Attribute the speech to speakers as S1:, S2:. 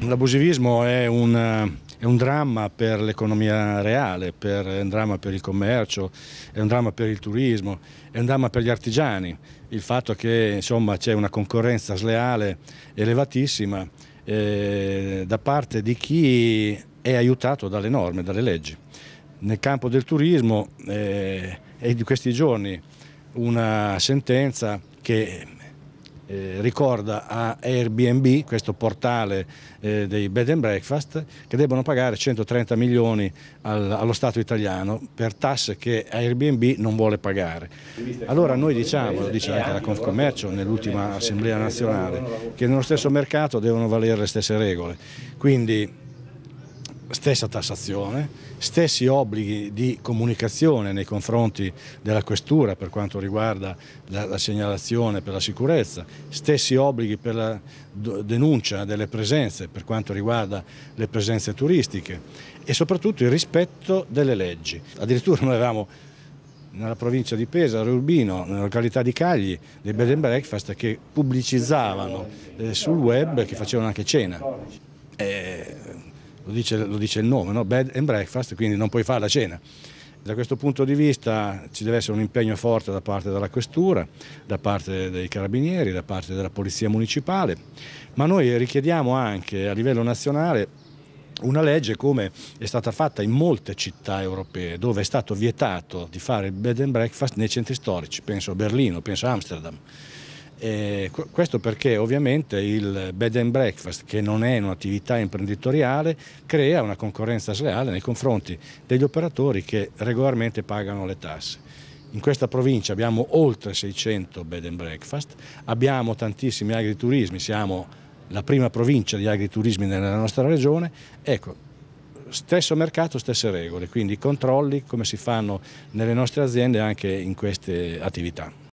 S1: L'abusivismo è un, eh, è un, dramma per l'economia reale, per, è un dramma per il commercio, è un dramma per il turismo, è un dramma per gli artigiani. Il fatto che c'è una concorrenza sleale elevatissima eh, da parte di chi è aiutato dalle norme, dalle leggi. Nel campo del turismo eh, è di questi giorni una sentenza che eh, ricorda a Airbnb, questo portale eh, dei bed and breakfast, che debbono pagare 130 milioni al, allo Stato italiano per tasse che Airbnb non vuole pagare. Allora noi diciamo, lo dice anche la Confcommercio nell'ultima assemblea nazionale, che nello stesso mercato devono valere le stesse regole. Quindi stessa tassazione, stessi obblighi di comunicazione nei confronti della questura per quanto riguarda la, la segnalazione per la sicurezza, stessi obblighi per la denuncia delle presenze per quanto riguarda le presenze turistiche e soprattutto il rispetto delle leggi. Addirittura noi avevamo nella provincia di Pesaro, Urbino, nella località di Cagli, dei bed and breakfast che pubblicizzavano eh, sul web e che facevano anche cena. Eh, lo dice, lo dice il nome, no? bed and breakfast, quindi non puoi fare la cena. Da questo punto di vista ci deve essere un impegno forte da parte della questura, da parte dei carabinieri, da parte della polizia municipale, ma noi richiediamo anche a livello nazionale una legge come è stata fatta in molte città europee dove è stato vietato di fare il bed and breakfast nei centri storici, penso a Berlino, penso a Amsterdam. E eh, questo perché ovviamente il bed and breakfast, che non è un'attività imprenditoriale, crea una concorrenza sleale nei confronti degli operatori che regolarmente pagano le tasse. In questa provincia abbiamo oltre 600 bed and breakfast, abbiamo tantissimi agriturismi, siamo la prima provincia di agriturismi nella nostra regione. Ecco, stesso mercato, stesse regole, quindi controlli come si fanno nelle nostre aziende anche in queste attività.